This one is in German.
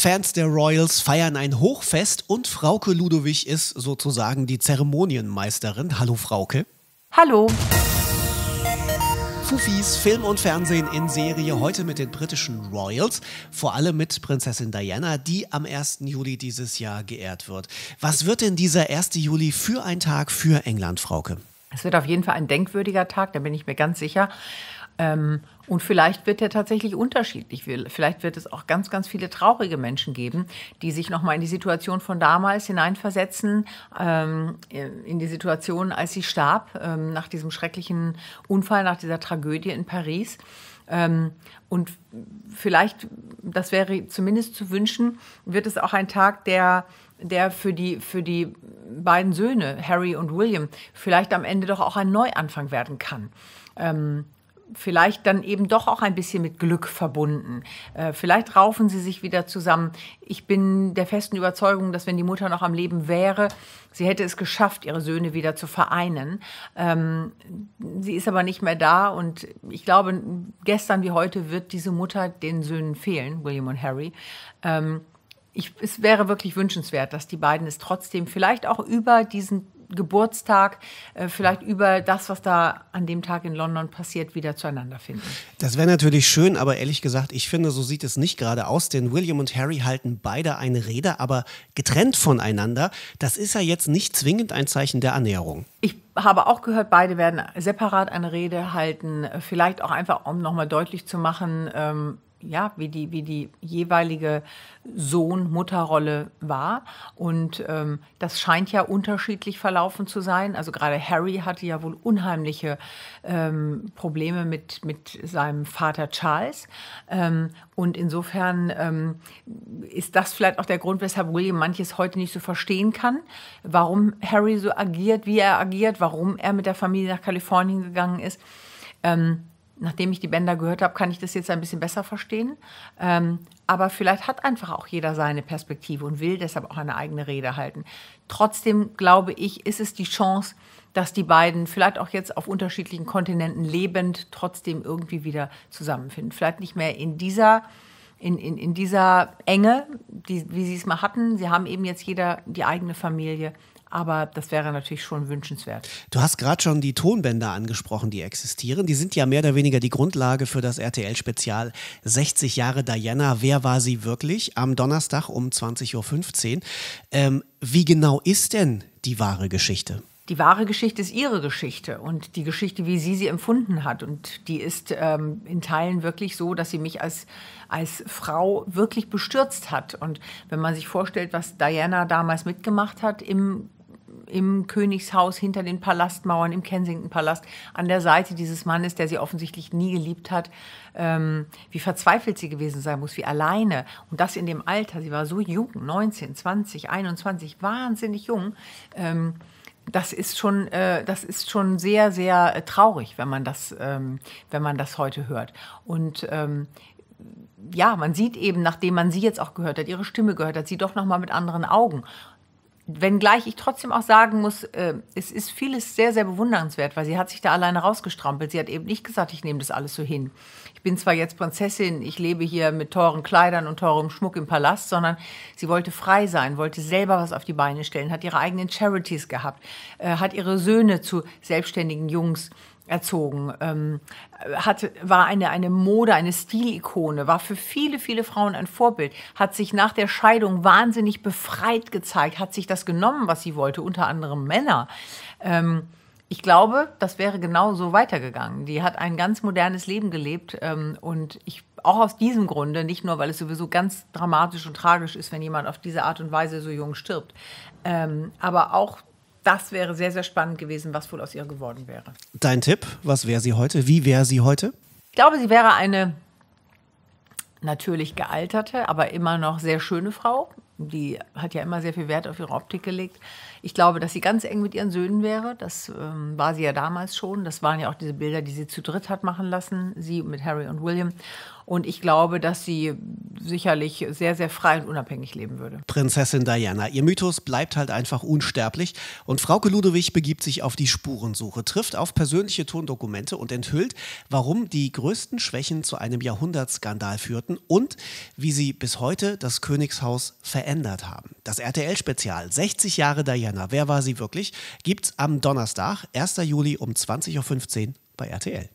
Fans der Royals feiern ein Hochfest und Frauke Ludowig ist sozusagen die Zeremonienmeisterin. Hallo Frauke. Hallo. Fufis, Film und Fernsehen in Serie, heute mit den britischen Royals, vor allem mit Prinzessin Diana, die am 1. Juli dieses Jahr geehrt wird. Was wird denn dieser 1. Juli für ein Tag für England, Frauke? Es wird auf jeden Fall ein denkwürdiger Tag, da bin ich mir ganz sicher. Ähm, und vielleicht wird er tatsächlich unterschiedlich. Vielleicht wird es auch ganz, ganz viele traurige Menschen geben, die sich nochmal in die Situation von damals hineinversetzen, ähm, in die Situation, als sie starb, ähm, nach diesem schrecklichen Unfall, nach dieser Tragödie in Paris. Ähm, und vielleicht, das wäre zumindest zu wünschen, wird es auch ein Tag, der der für die, für die beiden Söhne, Harry und William, vielleicht am Ende doch auch ein Neuanfang werden kann. Ähm, vielleicht dann eben doch auch ein bisschen mit Glück verbunden. Äh, vielleicht raufen sie sich wieder zusammen. Ich bin der festen Überzeugung, dass wenn die Mutter noch am Leben wäre, sie hätte es geschafft, ihre Söhne wieder zu vereinen. Ähm, sie ist aber nicht mehr da und ich glaube, gestern wie heute wird diese Mutter den Söhnen fehlen, William und Harry. Ähm, ich, es wäre wirklich wünschenswert, dass die beiden es trotzdem vielleicht auch über diesen Geburtstag äh, vielleicht über das, was da an dem Tag in London passiert, wieder zueinander finden. Das wäre natürlich schön, aber ehrlich gesagt, ich finde, so sieht es nicht gerade aus, denn William und Harry halten beide eine Rede, aber getrennt voneinander. Das ist ja jetzt nicht zwingend ein Zeichen der Annäherung. Ich habe auch gehört, beide werden separat eine Rede halten, vielleicht auch einfach, um nochmal deutlich zu machen, ähm, ja, wie die, wie die jeweilige Sohn-Mutterrolle war. Und ähm, das scheint ja unterschiedlich verlaufen zu sein. Also gerade Harry hatte ja wohl unheimliche ähm, Probleme mit, mit seinem Vater Charles. Ähm, und insofern ähm, ist das vielleicht auch der Grund, weshalb William manches heute nicht so verstehen kann, warum Harry so agiert, wie er agiert, warum er mit der Familie nach Kalifornien gegangen ist. Ähm, nachdem ich die Bänder gehört habe, kann ich das jetzt ein bisschen besser verstehen. Ähm, aber vielleicht hat einfach auch jeder seine Perspektive und will deshalb auch eine eigene Rede halten. Trotzdem glaube ich, ist es die Chance, dass die beiden vielleicht auch jetzt auf unterschiedlichen Kontinenten lebend trotzdem irgendwie wieder zusammenfinden. Vielleicht nicht mehr in dieser in, in, in dieser Enge, die, wie sie es mal hatten. Sie haben eben jetzt jeder die eigene Familie, aber das wäre natürlich schon wünschenswert. Du hast gerade schon die Tonbänder angesprochen, die existieren. Die sind ja mehr oder weniger die Grundlage für das RTL-Spezial 60 Jahre Diana. Wer war sie wirklich? Am Donnerstag um 20.15 Uhr. Ähm, wie genau ist denn die wahre Geschichte? Die wahre Geschichte ist ihre Geschichte und die Geschichte, wie sie sie empfunden hat. Und die ist ähm, in Teilen wirklich so, dass sie mich als, als Frau wirklich bestürzt hat. Und wenn man sich vorstellt, was Diana damals mitgemacht hat im im Königshaus hinter den Palastmauern, im Kensington-Palast, an der Seite dieses Mannes, der sie offensichtlich nie geliebt hat, ähm, wie verzweifelt sie gewesen sein muss, wie alleine. Und das in dem Alter, sie war so jung, 19, 20, 21, wahnsinnig jung. Ähm, das ist schon, äh, das ist schon sehr, sehr äh, traurig, wenn man das, ähm, wenn man das heute hört. Und ähm, ja, man sieht eben, nachdem man sie jetzt auch gehört hat, ihre Stimme gehört hat, sie doch noch mal mit anderen Augen. Wenngleich ich trotzdem auch sagen muss, äh, es ist vieles sehr, sehr bewundernswert, weil sie hat sich da alleine rausgestrampelt. Sie hat eben nicht gesagt, ich nehme das alles so hin. Ich bin zwar jetzt Prinzessin, ich lebe hier mit teuren Kleidern und teurem Schmuck im Palast, sondern sie wollte frei sein, wollte selber was auf die Beine stellen, hat ihre eigenen Charities gehabt, äh, hat ihre Söhne zu selbstständigen Jungs erzogen, ähm, hat, war eine, eine Mode, eine Stilikone, war für viele, viele Frauen ein Vorbild, hat sich nach der Scheidung wahnsinnig befreit gezeigt, hat sich das genommen, was sie wollte, unter anderem Männer. Ähm, ich glaube, das wäre genau so weitergegangen. Die hat ein ganz modernes Leben gelebt ähm, und ich auch aus diesem Grunde, nicht nur, weil es sowieso ganz dramatisch und tragisch ist, wenn jemand auf diese Art und Weise so jung stirbt, ähm, aber auch das wäre sehr, sehr spannend gewesen, was wohl aus ihr geworden wäre. Dein Tipp, was wäre sie heute? Wie wäre sie heute? Ich glaube, sie wäre eine natürlich gealterte, aber immer noch sehr schöne Frau. Die hat ja immer sehr viel Wert auf ihre Optik gelegt. Ich glaube, dass sie ganz eng mit ihren Söhnen wäre. Das ähm, war sie ja damals schon. Das waren ja auch diese Bilder, die sie zu dritt hat machen lassen, sie mit Harry und William. Und ich glaube, dass sie sicherlich sehr, sehr frei und unabhängig leben würde. Prinzessin Diana, ihr Mythos bleibt halt einfach unsterblich. Und Frauke Ludewig begibt sich auf die Spurensuche, trifft auf persönliche Tondokumente und enthüllt, warum die größten Schwächen zu einem Jahrhundertskandal führten und wie sie bis heute das Königshaus verändert haben. Das RTL-Spezial 60 Jahre Diana, wer war sie wirklich, gibt's am Donnerstag, 1. Juli um 20.15 Uhr bei RTL.